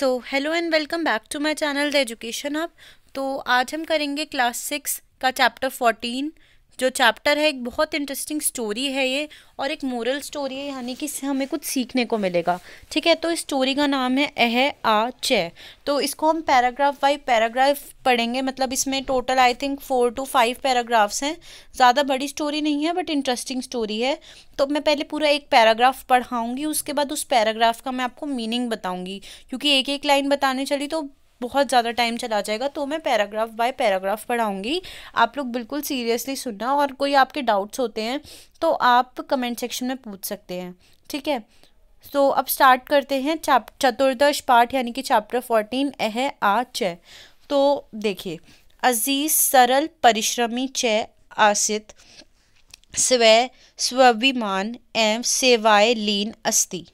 so hello and welcome back to my channel the education अब तो आज हम करेंगे क्लास सिक्स का चैप्टर फोर्टीन जो चैप्टर है एक बहुत इंटरेस्टिंग स्टोरी है ये और एक मोरल स्टोरी है यानी कि इससे हमें कुछ सीखने को मिलेगा ठीक है तो इस स्टोरी का नाम है अह आ चे तो इसको हम पैराग्राफ बाई पैराग्राफ पढ़ेंगे मतलब इसमें total I think four to five paragraphs हैं ज़्यादा बड़ी स्टोरी नहीं है बट इंटरेस्टिंग स्टोरी है तो मैं पहले पूरा एक पैराग्राफ पढ़ाऊँगी उसके बाद उस पैराग्राफ का मैं आपको मीनिंग बताऊँगी क्योंकि एक एक लाइन बताने चली तो बहुत ज़्यादा टाइम चला जाएगा तो मैं पैराग्राफ बाय पैराग्राफ पढ़ाऊँगी आप लोग बिल्कुल सीरियसली सुनना और कोई आपके डाउट्स होते हैं तो आप कमेंट सेक्शन में पूछ सकते हैं ठीक है तो so, अब स्टार्ट करते हैं चाप चतुर्दश पाठ यानी कि चैप्टर फोर्टीन अह आ चय तो देखिए अजीज सरल परिश्रमी चय आसित स्व स्वाभिमान एवं सेवाए लीन अस्ति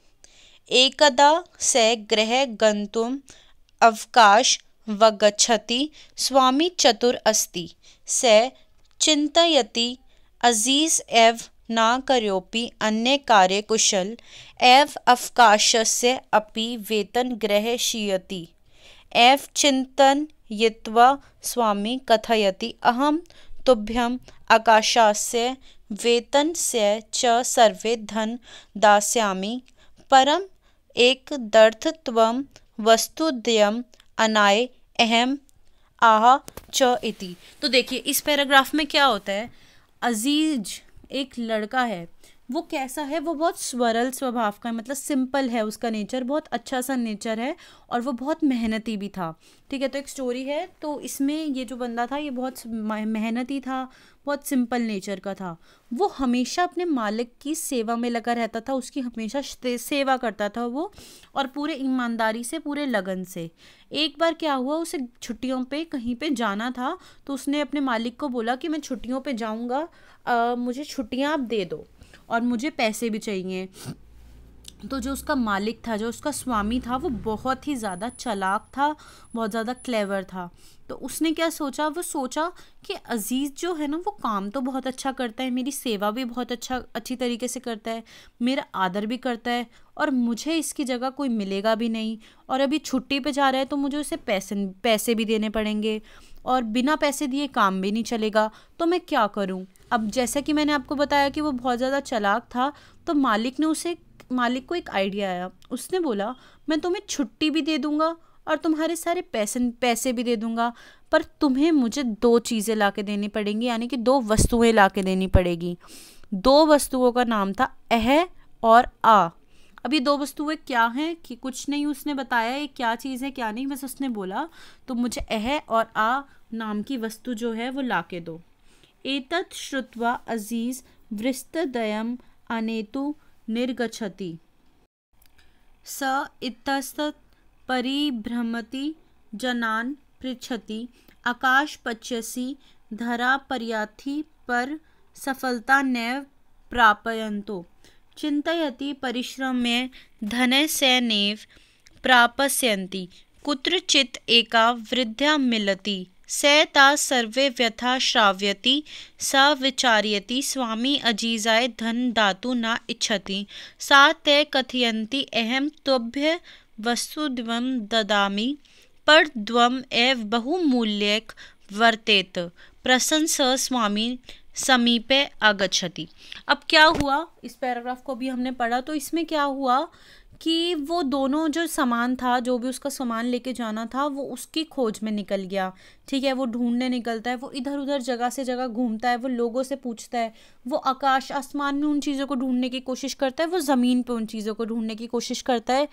एकदा स ग्रह गंतुम अवकाश व गच्छति स्वामी चतुर अस्ति स चिंतयति अज़ीज़ एव न करोपि अन्य कार्य कुशल एव अवकाशस्य अपि वेतन ग्रह शीयति एव चिंतन यित्वा स्वामी कथयति अहं तुभ्यम् आकाशस्य से च सर्वे धनं दास्यामि परम् एकदर्थत्वं वस्तुद्यम अनाय अहम आह च इति तो देखिए इस पैराग्राफ में क्या होता है अजीज एक लड़का है वो कैसा है वो बहुत स्वरल स्वभाव का है मतलब सिंपल है उसका नेचर बहुत अच्छा सा नेचर है और वो बहुत मेहनती भी था ठीक है तो एक स्टोरी है तो इसमें ये जो बंदा था ये बहुत मेहनती था बहुत सिंपल नेचर का था वो हमेशा अपने मालिक की सेवा में लगा रहता था उसकी हमेशा सेवा करता था वो और पूरे ईमानदारी से पूरे लगन से एक बार क्या हुआ उसे छुट्टियों पे कहीं पे जाना था तो उसने अपने मालिक को बोला कि मैं छुट्टियों पे जाऊँगा मुझे छुट्टियाँ आप दे दो और मुझे पैसे भी चाहिए तो जो उसका मालिक था जो उसका स्वामी था वो बहुत ही ज़्यादा चलाक था बहुत ज़्यादा क्लेवर था तो उसने क्या सोचा वो सोचा कि अज़ीज़ जो है ना वो काम तो बहुत अच्छा करता है मेरी सेवा भी बहुत अच्छा अच्छी तरीके से करता है मेरा आदर भी करता है और मुझे इसकी जगह कोई मिलेगा भी नहीं और अभी छुट्टी पे जा रहा है तो मुझे उसे पैसे पैसे भी देने पड़ेंगे और बिना पैसे दिए काम भी नहीं चलेगा तो मैं क्या करूँ अब जैसा कि मैंने आपको बताया कि वो बहुत ज़्यादा चलाक था तो मालिक ने उसे मालिक को एक आइडिया आया उसने बोला मैं तुम्हें छुट्टी भी दे दूँगा और तुम्हारे सारे पैसे पैसे भी दे दूँगा पर तुम्हें मुझे दो चीज़ें ला के देनी पड़ेंगी यानी कि दो वस्तुएं ला के देनी पड़ेगी दो वस्तुओं का नाम था अह और आ अब ये दो वस्तुएं क्या हैं कि कुछ नहीं उसने बताया ये क्या चीज़ है क्या नहीं बस उसने बोला तो मुझे अह और आ नाम की वस्तु जो है वो ला के दो एतत् श्रुत्वा अजीज वृस्तदयम् आनेतु निर्गच्छति स इतस्तत् परिभ्रमति जनान् पृच्छति आकाश पच्यसि धरा पर्याथि पर सफलता नैव प्रापयन्तो चिन्तयति परिश्रम्य धनस्यैव प्राप्स्यन्ति कुत्रचित् एका वृद्ध्या मिलति स सर्वे व्यथा श्राव्यति स विचार्यति स्वामी अजीजाय धन दातु न इच्छति सा ते कथयन्ति अहम तोभ्य ददा ददामि परद्वम् एव बहुमूल्यक वर्तेत प्रसन्न स स्वामी समीपे आगछति अब क्या हुआ इस पैराग्राफ को भी हमने पढ़ा तो इसमें क्या हुआ कि वो दोनों जो सामान था जो भी उसका सामान लेके जाना था वो उसकी खोज में निकल गया ठीक है वो ढूंढने निकलता है वो इधर उधर जगह से जगह घूमता है वो लोगों से पूछता है वो आकाश आसमान में उन चीज़ों को ढूंढने की कोशिश करता है वो ज़मीन पे उन चीज़ों को ढूंढने की कोशिश करता है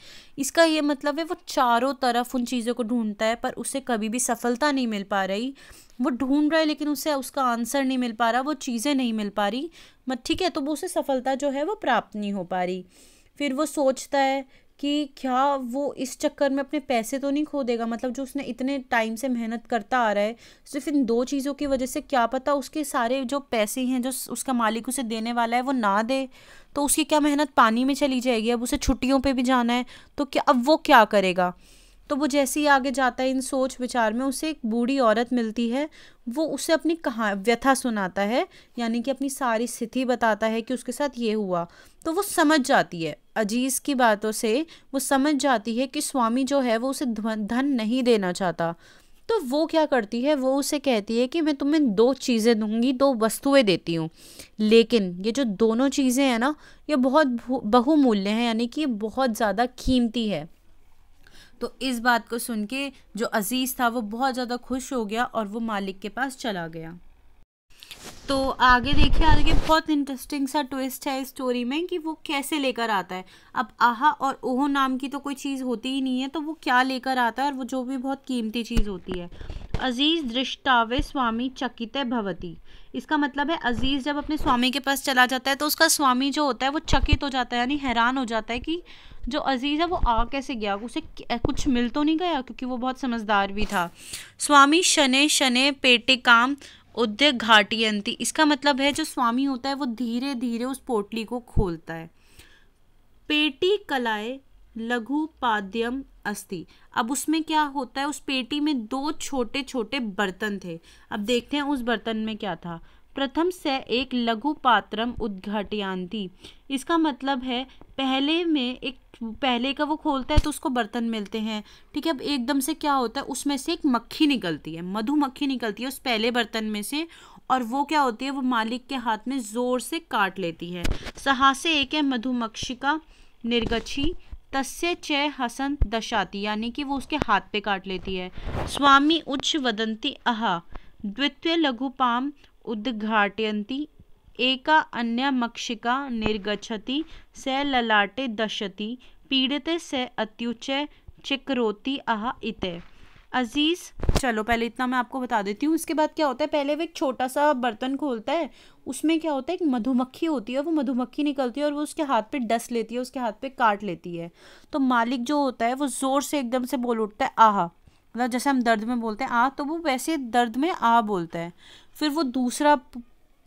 इसका ये मतलब है वो चारों तरफ उन चीज़ों को ढूंढता है पर उसे कभी भी सफलता नहीं मिल पा रही वो ढूंढ रहा है लेकिन उसे उसका आंसर नहीं मिल पा रहा वो चीज़ें नहीं मिल पा रही मत ठीक है तो वो उसे सफलता जो है वो प्राप्त नहीं हो पा रही फिर वो सोचता है कि क्या वो इस चक्कर में अपने पैसे तो नहीं खो देगा मतलब जो उसने इतने टाइम से मेहनत करता आ रहा है सिर्फ इन दो चीज़ों की वजह से क्या पता उसके सारे जो पैसे हैं जो उसका मालिक उसे देने वाला है वो ना दे तो उसकी क्या मेहनत पानी में चली जाएगी अब उसे छुट्टियों पे भी जाना है तो क्या अब वो क्या करेगा तो वो जैसे ही आगे जाता है इन सोच विचार में उसे एक बूढ़ी औरत मिलती है वो उसे अपनी कहा व्यथा सुनाता है यानी कि अपनी सारी स्थिति बताता है कि उसके साथ ये हुआ तो वो समझ जाती है अजीज़ की बातों से वो समझ जाती है कि स्वामी जो है वो उसे धन नहीं देना चाहता तो वो क्या करती है वो उसे कहती है कि मैं तुम्हें दो चीज़ें दूंगी दो वस्तुएं देती हूँ लेकिन ये जो दोनों चीज़ें हैं ना ये बहुत बहुमूल्य हैं यानी कि ये बहुत ज़्यादा कीमती है तो इस बात को सुन के जो अज़ीज़ था वो बहुत ज़्यादा खुश हो गया और वो मालिक के पास चला गया तो आगे देखिए आगे बहुत इंटरेस्टिंग सा ट्विस्ट है इस स्टोरी में कि वो कैसे लेकर आता है अब आहा और ओहो नाम की तो कोई चीज़ होती ही नहीं है तो वो क्या लेकर आता है और वो जो भी बहुत कीमती चीज़ होती है अजीज़ दृष्टावे स्वामी चकित भवती इसका मतलब है अजीज़ जब अपने स्वामी के पास चला जाता है तो उसका स्वामी जो होता है वो चकित हो जाता है यानी हैरान हो जाता है कि जो अजीज़ है वो आ कैसे गया उसे कुछ मिल तो नहीं गया क्योंकि वो बहुत समझदार भी था स्वामी शने शने पेटे काम उद्य घाटियंती इसका मतलब है जो स्वामी होता है वो धीरे धीरे उस पोटली को खोलता है पेटी कलाए लघु पाद्यम अस्थि अब उसमें क्या होता है उस पेटी में दो छोटे छोटे बर्तन थे अब देखते हैं उस बर्तन में क्या था प्रथम से एक लघु पात्रम उद्घाटयांती इसका मतलब है पहले में एक पहले का वो खोलता है तो उसको बर्तन मिलते हैं ठीक है अब एकदम से क्या होता है उसमें से एक मक्खी निकलती है मधुमक्खी निकलती है उस पहले बर्तन में से और वो क्या होती है वो मालिक के हाथ में ज़ोर से काट लेती है सहासे एक है मधुमक्षिका निर्गछी तस्य च हसन दशाती यानी कि वो उसके हाथ पे काट लेती है स्वामी उच्च वदंती अह द्वितीय लघुपाम उद्घाटयती एका अन्य मक्षिका निर्गछति स ललाटे दशति पीड़ते स अत्युच्च चिकरोति अह इते अजीज़ चलो पहले इतना मैं आपको बता देती हूँ इसके बाद क्या होता है पहले वो एक छोटा सा बर्तन खोलता है उसमें क्या होता है एक मधुमक्खी होती है वो मधुमक्खी निकलती है और वो उसके हाथ पे डस लेती है उसके हाथ पे काट लेती है तो मालिक जो होता है वो ज़ोर से एकदम से बोल उठता है आह मतलब जैसे हम दर्द में बोलते हैं आ तो वो वैसे दर्द में आ बोलता है फिर वो दूसरा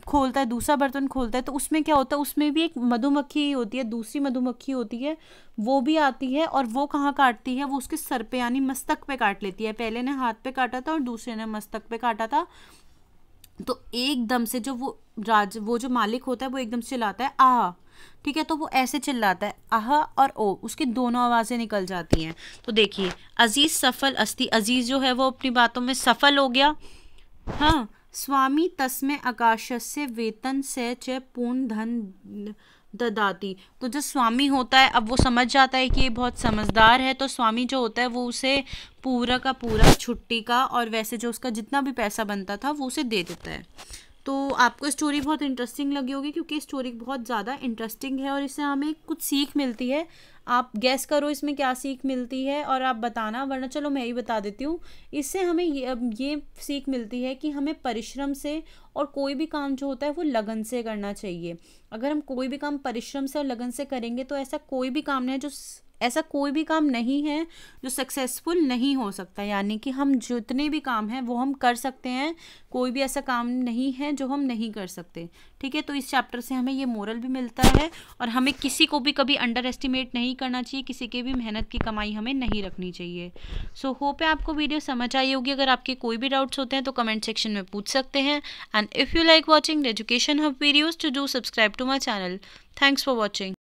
खोलता है दूसरा बर्तन खोलता है तो उसमें क्या होता है उसमें भी एक मधुमक्खी होती है दूसरी मधुमक्खी होती है वो भी आती है और वो कहाँ काटती है वो उसके सर पे यानी मस्तक पे काट लेती है पहले ने हाथ पे काटा था और दूसरे ने मस्तक पे काटा था तो एकदम से जो वो राज वो जो मालिक होता है वो एकदम से चिल्लाता है आह ठीक है तो वो ऐसे चिल्लाता है आह और ओ उसकी दोनों आवाज़ें निकल जाती हैं तो देखिए अजीज़ सफल अस्थि अजीज़ जो है वो अपनी बातों में सफल हो गया हाँ स्वामी तस्मे आकाशस्य वेतन से च पूर्ण धन ददाती तो जो स्वामी होता है अब वो समझ जाता है कि ये बहुत समझदार है तो स्वामी जो होता है वो उसे पूरा का पूरा छुट्टी का और वैसे जो उसका जितना भी पैसा बनता था वो उसे दे देता है तो आपको स्टोरी बहुत इंटरेस्टिंग लगी होगी क्योंकि स्टोरी बहुत ज़्यादा इंटरेस्टिंग है और इससे हमें कुछ सीख मिलती है आप गैस करो इसमें क्या सीख मिलती है और आप बताना वरना चलो मैं ही बता देती हूँ इससे हमें ये ये सीख मिलती है कि हमें परिश्रम से और कोई भी काम जो होता है वो लगन से करना चाहिए अगर हम कोई भी काम परिश्रम से और लगन से करेंगे तो ऐसा कोई भी काम नहीं है जो ऐसा कोई भी काम नहीं है जो सक्सेसफुल नहीं हो सकता यानी कि हम जितने भी काम हैं वो हम कर सकते हैं कोई भी ऐसा काम नहीं है जो हम नहीं कर सकते ठीक है तो इस चैप्टर से हमें ये मोरल भी मिलता है और हमें किसी को भी कभी अंडर एस्टिमेट नहीं करना चाहिए किसी के भी मेहनत की कमाई हमें नहीं रखनी चाहिए सो होप है आपको वीडियो समझ आई होगी अगर आपके कोई भी डाउट्स होते हैं तो कमेंट सेक्शन में पूछ सकते हैं and if you like watching education hub videos to do subscribe to my channel thanks for watching